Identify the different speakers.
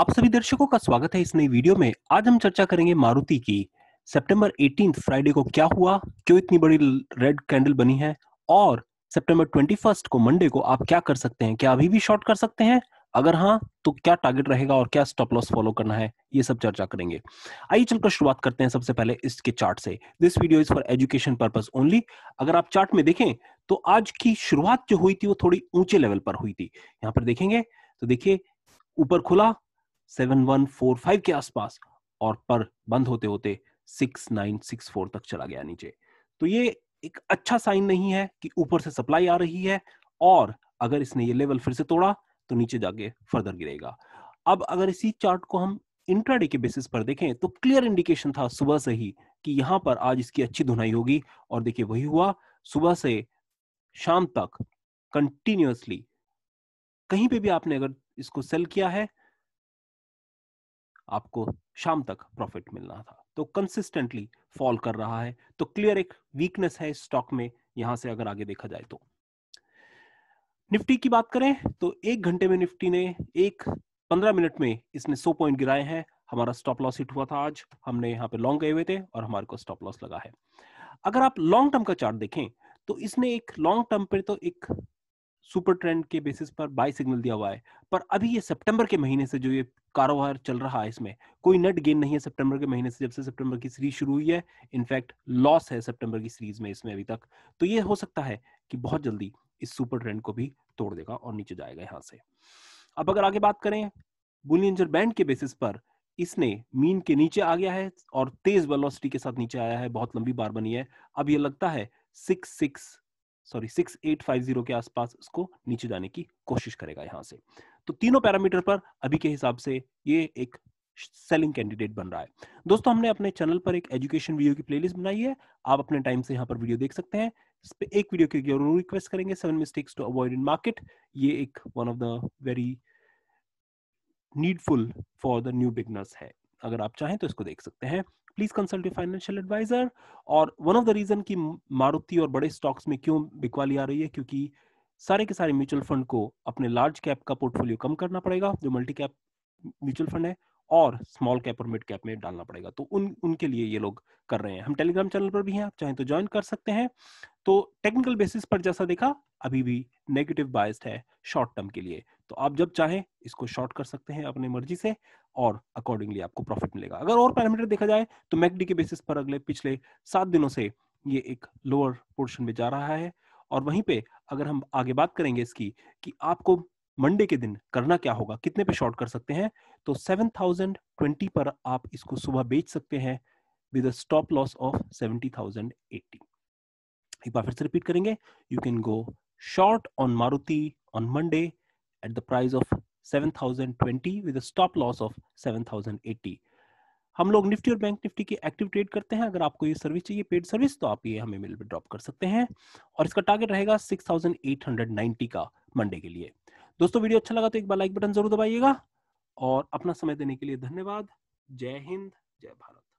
Speaker 1: आप सभी दर्शकों का स्वागत है इस नई वीडियो में आज हम चर्चा करेंगे मारुति की सितंबर 18 फ्राइडे को क्या हुआ क्यों इतनी बड़ी रेड कैंडल बनी है और सितंबर 21 को मंडे को आप क्या कर सकते हैं क्या अभी भी शॉर्ट कर सकते हैं अगर हाँ तो क्या टारगेट रहेगा और क्या स्टॉप लॉस फॉलो करना है ये सब चर्चा करेंगे आइए चलकर शुरुआत करते हैं सबसे पहले इसके चार्ट से this video is for education purpose only अगर आप चार्ट में देखें तो आज की शुरुआत जो हुई थी वो थोड़ी ऊंचे लेवल पर हुई थी यहाँ पर देखेंगे तो देखिए ऊपर खुला 7145 के आसपास और पर बंद होते होते 6964 तक चला गया नीचे तो ये एक अच्छा साइन नहीं है कि ऊपर से सप्लाई आ रही है और अगर इसने ये लेवल फिर से तोड़ा तो नीचे जाके फर्दर गिरेगा अब अगर इसी चार्ट को हम इंट्राडे के बेसिस पर देखें तो क्लियर इंडिकेशन था सुबह से ही कि यहां पर आज इसकी अच्छी धुनाई होगी और देखिए वही हुआ सुबह से शाम तक कंटिन्यूसली कहीं पे भी आपने अगर इसको सेल किया है आपको शाम तक प्रॉफिट मिलना था तो कंसिस्टेंटली फॉल कर रहा है तो क्लियर एक वीकनेस है स्टॉक में यहां से अगर आगे देखा जाए तो निफ्टी की बात करें तो एक घंटे में निफ्टी ने एक पंद्रह मिनट में इसने सौ पॉइंट गिराए हैं हमारा स्टॉप लॉस हिट हुआ था आज हमने यहाँ पे लॉन्ग गए हुए थे और हमारे को स्टॉप लॉस लगा है अगर आप लॉन्ग टर्म का चार्ट देखें तो इसने एक लॉन्ग टर्म पे तो एक सुपर ट्रेंड के बेसिस पर बाई सिग्नल दिया हुआ है पर अभी ये सितंबर के महीने से जो ये कारोबार चल रहा है इसमें कोई नेट गेन नहीं है सितंबर के महीने से जब से सितंबर की सीरीज शुरू हुई है इनफैक्ट लॉस है सितंबर की सीरीज में इसमें अभी तक तो ये हो सकता है कि बहुत जल्दी इस सुपर ट्रेंड को भी तोड़ देगा और नीचे जाएगा यहाँ से अब अगर आगे बात करें बुलियंजर बैंड के बेसिस पर इसने मीन के नीचे आ गया है और तेज वेलोसिटी के साथ नीचे आया है बहुत लंबी बार बनी है अब ये लगता है six six sorry six eight five zero के आसपास उसको नीचे जाने की कोशिश करेगा यहां से तो तीनों पैरामीटर पर अभी के हिसाब से ये एक सेलिंग कैंडिडेट बन रहा है दोस्तों हमने अपने चैनल पर एक एजुकेशन वीडियो की प्लेलिस्ट बनाई है आप अपने टाइम से यहाँ पर वीडियो देख सकते हैं इस पे एक वीडियो के जरूर रिक्वेस्ट करेंगे seven mistakes to avoid in market ये एक one of the very needful for the new beginners है अगर आप चाहें तो इसको देख सकते हैं please consult your financial advisor और वन ऑफ द रीजन की मारुति और बड़े स्टॉक्स में क्यों बिकवाली आ रही है क्योंकि सारे के सारे म्यूचुअल फंड को अपने लार्ज कैप का पोर्टफोलियो कम करना पड़ेगा जो मल्टी कैप म्यूचुअल फंड है और स्मॉल कैप और मिड कैप में डालना पड़ेगा तो उन उनके लिए ये लोग कर रहे हैं हम टेलीग्राम चैनल पर भी हैं आप चाहें तो ज्वाइन कर सकते हैं तो टेक्निकल बेसिस पर जैसा देखा अभी भी नेगेटिव बायस्ड है शॉर्ट टर्म के लिए तो आप जब चाहे इसको शॉर्ट कर सकते हैं अपनी मर्जी से और अकॉर्डिंगली आपको प्रॉफिट मिलेगा अगर और पैरामीटर देखा जाए तो मैकडी के बेसिस पर अगले पिछले सात दिनों से ये एक लोअर पोर्शन में जा रहा है और वहीं पे अगर हम आगे बात करेंगे इसकी कि आपको मंडे के दिन करना क्या होगा कितने पे शॉर्ट कर सकते हैं तो 7020 पर आप इसको सुबह बेच सकते हैं विद स्टॉप लॉस ऑफ 70,080 एक बार फिर से रिपीट करेंगे you can go short on Maruti on Monday at the price of seven thousand twenty with stop loss of seven thousand eighty हम लोग निफ्टी और बैंक निफ्टी की एक्टिव ट्रेड करते हैं अगर आपको ये सर्विस चाहिए पेड सर्विस तो आप ये हमें मेल पर ड्रॉप कर सकते हैं और इसका टारगेट रहेगा 6890 का मंडे के लिए दोस्तों वीडियो अच्छा लगा तो एक बार लाइक बटन जरूर दबाइएगा और अपना समय देने के लिए धन्यवाद जय हिंद जय भारत